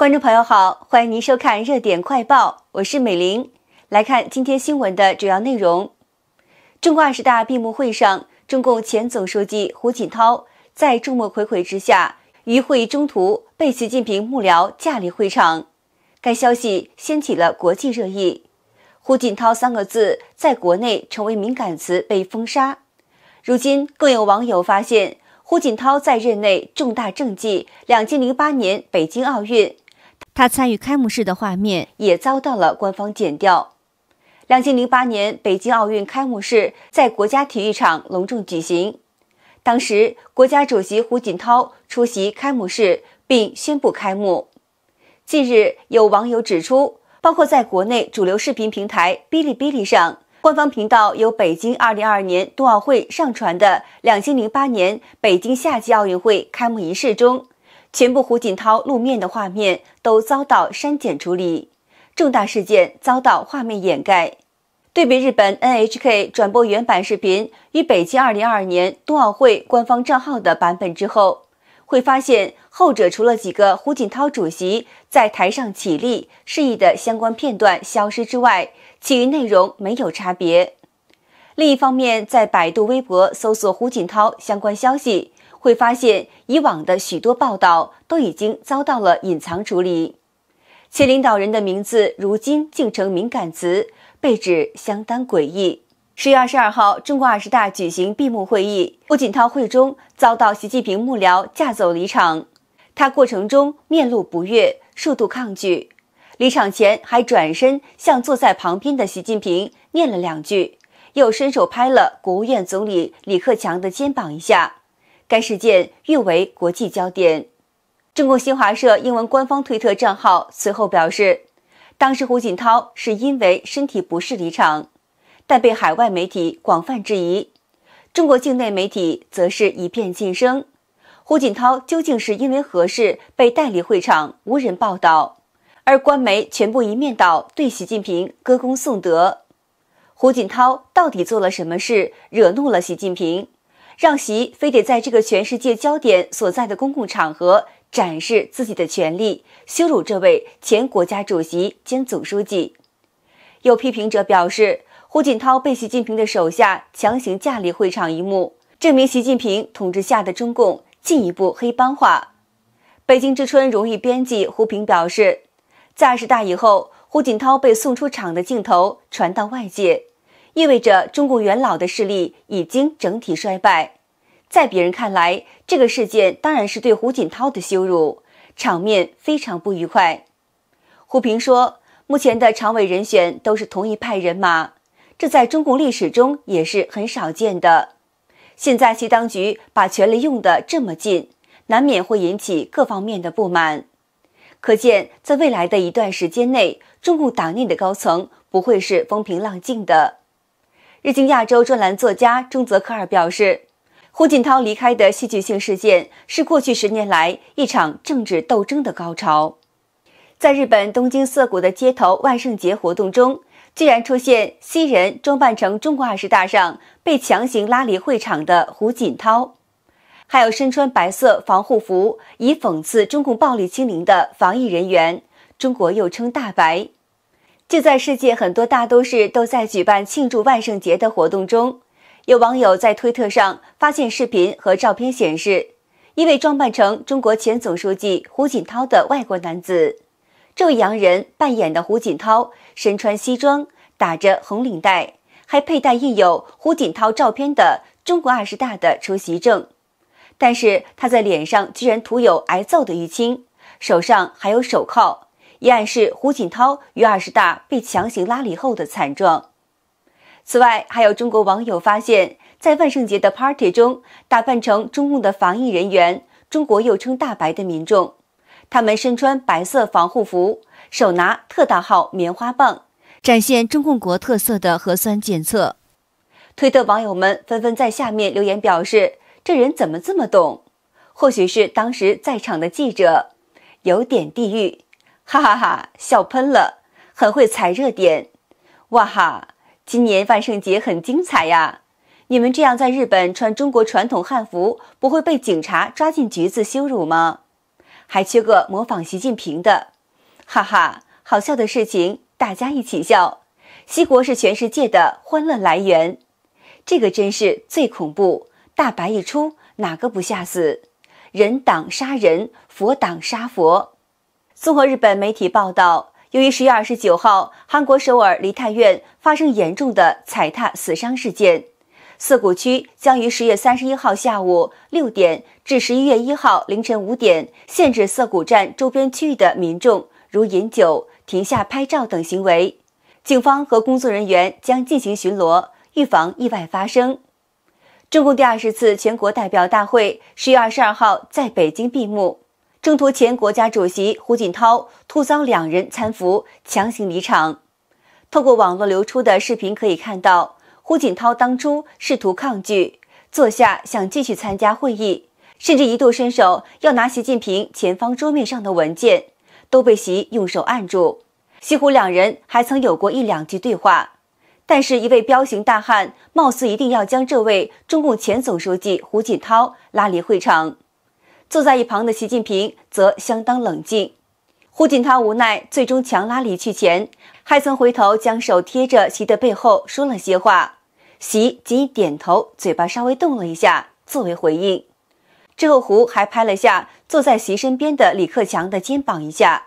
观众朋友好，欢迎您收看《热点快报》，我是美玲。来看今天新闻的主要内容：中共二十大闭幕会上，中共前总书记胡锦涛在众目睽睽之下，于会中途被习近平幕僚架离会场。该消息掀起了国际热议，胡锦涛三个字在国内成为敏感词被封杀。如今更有网友发现，胡锦涛在任内重大政绩，两千零八年北京奥运。他参与开幕式的画面也遭到了官方剪掉。两千零八年北京奥运开幕式在国家体育场隆重举行，当时国家主席胡锦涛出席开幕式并宣布开幕。近日，有网友指出，包括在国内主流视频平台哔哩哔哩上，官方频道由北京二零二二年冬奥会上传的两千零八年北京夏季奥运会开幕仪式中。全部胡锦涛露面的画面都遭到删减处理，重大事件遭到画面掩盖。对比日本 NHK 转播原版视频与北京二零二二年冬奥会官方账号的版本之后，会发现后者除了几个胡锦涛主席在台上起立示意的相关片段消失之外，其余内容没有差别。另一方面，在百度微博搜索胡锦涛相关消息。会发现，以往的许多报道都已经遭到了隐藏处理，其领导人的名字如今竟成敏感词，被指相当诡异。十月二十二号，中国二十大举行闭幕会议，胡锦涛会中遭到习近平幕僚架走离场，他过程中面露不悦，数度抗拒，离场前还转身向坐在旁边的习近平念了两句，又伸手拍了国务院总理李克强的肩膀一下。该事件誉为国际焦点。中共新华社英文官方推特账号随后表示，当时胡锦涛是因为身体不适离场，但被海外媒体广泛质疑。中国境内媒体则是一片噤声，胡锦涛究竟是因为何事被带离会场，无人报道，而官媒全部一面倒对习近平歌功颂德。胡锦涛到底做了什么事，惹怒了习近平？让习非得在这个全世界焦点所在的公共场合展示自己的权利，羞辱这位前国家主席兼总书记。有批评者表示，胡锦涛被习近平的手下强行架离会场一幕，证明习近平统治下的中共进一步黑帮化。北京之春荣誉编辑胡平表示，在二十大以后，胡锦涛被送出场的镜头传到外界。意味着中共元老的势力已经整体衰败。在别人看来，这个事件当然是对胡锦涛的羞辱，场面非常不愉快。胡平说：“目前的常委人选都是同一派人马，这在中共历史中也是很少见的。现在习当局把权力用得这么近，难免会引起各方面的不满。可见，在未来的一段时间内，中共党内的高层不会是风平浪静的。”日经亚洲专栏作家中泽科尔表示，胡锦涛离开的戏剧性事件是过去十年来一场政治斗争的高潮。在日本东京涩谷的街头万圣节活动中，居然出现西人装扮成中国二十大上被强行拉离会场的胡锦涛，还有身穿白色防护服以讽刺中共暴力清零的防疫人员（中国又称“大白”）。就在世界很多大都市都在举办庆祝万圣节的活动中，有网友在推特上发现视频和照片显示，一位装扮成中国前总书记胡锦涛的外国男子。这位洋人扮演的胡锦涛身穿西装，打着红领带，还佩戴印有胡锦涛照片的中国二十大的出席证。但是他在脸上居然涂有挨揍的淤青，手上还有手铐。也暗示胡锦涛与二十大被强行拉离后的惨状。此外，还有中国网友发现，在万圣节的 party 中，打扮成中共的防疫人员（中国又称大白）的民众，他们身穿白色防护服，手拿特大号棉花棒，展现中共国特色的核酸检测。推特网友们纷纷在下面留言表示：“这人怎么这么懂？”或许是当时在场的记者有点地域。哈哈哈，笑喷了，很会踩热点。哇哈，今年万圣节很精彩呀！你们这样在日本穿中国传统汉服，不会被警察抓进局子羞辱吗？还缺个模仿习近平的。哈哈，好笑的事情大家一起笑。西国是全世界的欢乐来源，这个真是最恐怖。大白一出，哪个不吓死？人挡杀人，佛挡杀佛。综合日本媒体报道，由于十月二十九号韩国首尔梨泰院发生严重的踩踏死伤事件，涩谷区将于十月三十一号下午六点至十一月一号凌晨五点限制涩谷站周边区域的民众如饮酒、停下拍照等行为。警方和工作人员将进行巡逻，预防意外发生。中共第二十次全国代表大会十月二十二号在北京闭幕。中途，前国家主席胡锦涛突遭两人搀扶，强行离场。透过网络流出的视频可以看到，胡锦涛当初试图抗拒坐下，想继续参加会议，甚至一度伸手要拿习近平前方桌面上的文件，都被习用手按住。西湖两人还曾有过一两句对话，但是一位彪形大汉貌似一定要将这位中共前总书记胡锦涛拉离会场。坐在一旁的习近平则相当冷静。胡锦涛无奈，最终强拉离去前，还曾回头将手贴着习的背后说了些话，习仅点头，嘴巴稍微动了一下作为回应。之后胡还拍了下坐在习身边的李克强的肩膀一下。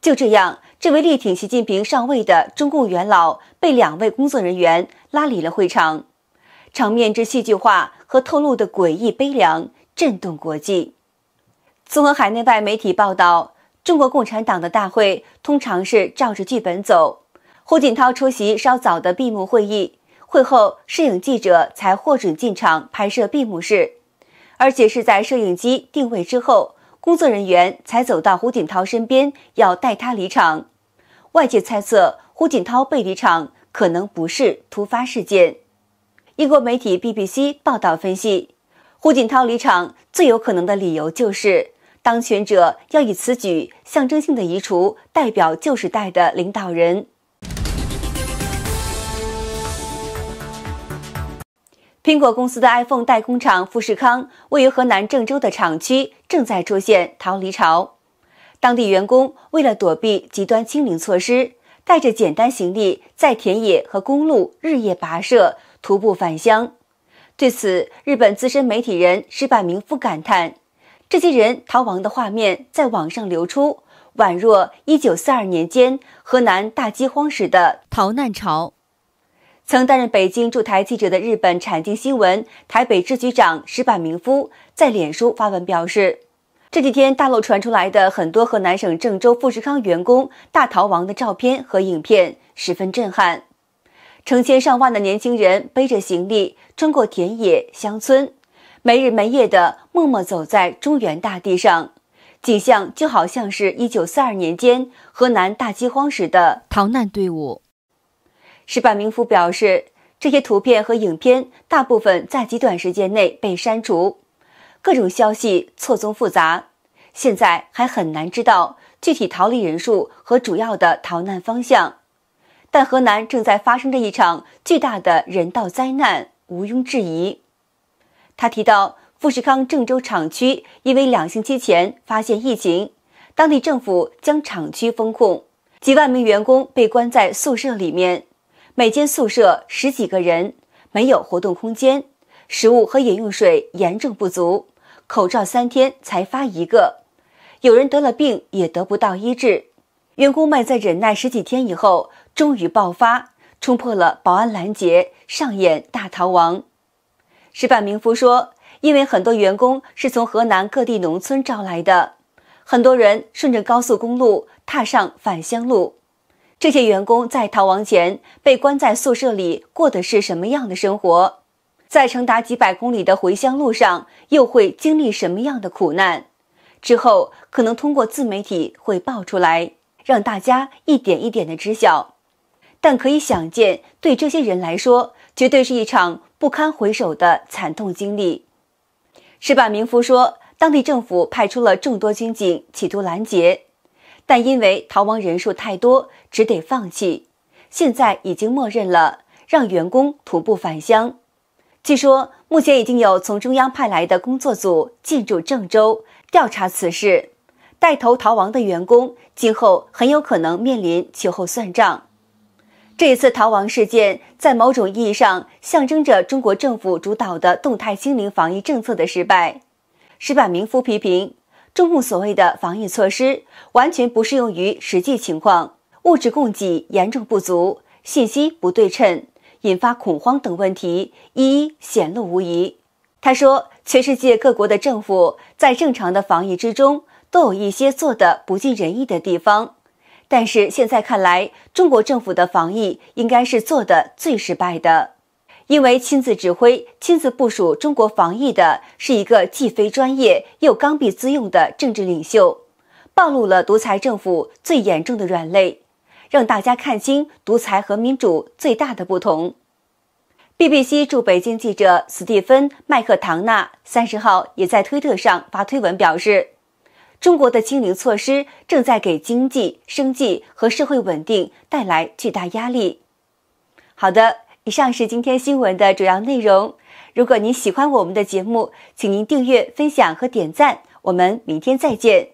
就这样，这位力挺习近平上位的中共元老被两位工作人员拉离了会场，场面之戏剧化和透露的诡异悲凉，震动国际。综合海内外媒体报道，中国共产党的大会通常是照着剧本走。胡锦涛出席稍早的闭幕会议，会后摄影记者才获准进场拍摄闭幕式，而且是在摄影机定位之后，工作人员才走到胡锦涛身边要带他离场。外界猜测胡锦涛被离场可能不是突发事件。英国媒体 BBC 报道分析，胡锦涛离场最有可能的理由就是。当选者要以此举象征性的移除代表旧时代的领导人。苹果公司的 iPhone 代工厂富士康位于河南郑州的厂区正在出现逃离潮，当地员工为了躲避极端清零措施，带着简单行李在田野和公路日夜跋涉徒步返乡。对此，日本资深媒体人石坂明夫感叹。这些人逃亡的画面在网上流出，宛若一九四二年间河南大饥荒时的逃难潮。曾担任北京驻台记者的日本产经新闻台北支局长石坂明夫在脸书发文表示：“这几天大陆传出来的很多河南省郑州富士康员工大逃亡的照片和影片，十分震撼。成千上万的年轻人背着行李，穿过田野、乡村。”没日没夜的默默走在中原大地上，景象就好像是一九四二年间河南大饥荒时的逃难队伍。石板明夫表示，这些图片和影片大部分在极短时间内被删除，各种消息错综复杂，现在还很难知道具体逃离人数和主要的逃难方向。但河南正在发生着一场巨大的人道灾难，毋庸置疑。他提到，富士康郑州厂区因为两星期前发现疫情，当地政府将厂区封控，几万名员工被关在宿舍里面，每间宿舍十几个人，没有活动空间，食物和饮用水严重不足，口罩三天才发一个，有人得了病也得不到医治，员工们在忍耐十几天以后，终于爆发，冲破了保安拦截，上演大逃亡。石板明夫说：“因为很多员工是从河南各地农村招来的，很多人顺着高速公路踏上返乡路。这些员工在逃亡前被关在宿舍里，过的是什么样的生活？在长达几百公里的回乡路上，又会经历什么样的苦难？之后可能通过自媒体会爆出来，让大家一点一点的知晓。但可以想见，对这些人来说，绝对是一场……”不堪回首的惨痛经历，石板明福说，当地政府派出了众多军警企图拦截，但因为逃亡人数太多，只得放弃。现在已经默认了，让员工徒步返乡。据说，目前已经有从中央派来的工作组进驻郑州调查此事。带头逃亡的员工，今后很有可能面临秋后算账。这一次逃亡事件在某种意义上象征着中国政府主导的动态清零防疫政策的失败。石板明夫批评，中共所谓的防疫措施完全不适用于实际情况，物质供给严重不足，信息不对称，引发恐慌等问题一一显露无遗。他说，全世界各国的政府在正常的防疫之中，都有一些做得不尽人意的地方。但是现在看来，中国政府的防疫应该是做的最失败的，因为亲自指挥、亲自部署中国防疫的是一个既非专业又刚愎自用的政治领袖，暴露了独裁政府最严重的软肋，让大家看清独裁和民主最大的不同。BBC 驻北京记者斯蒂芬·麦克唐纳三十号也在推特上发推文表示。中国的清零措施正在给经济、生计和社会稳定带来巨大压力。好的，以上是今天新闻的主要内容。如果您喜欢我们的节目，请您订阅、分享和点赞。我们明天再见。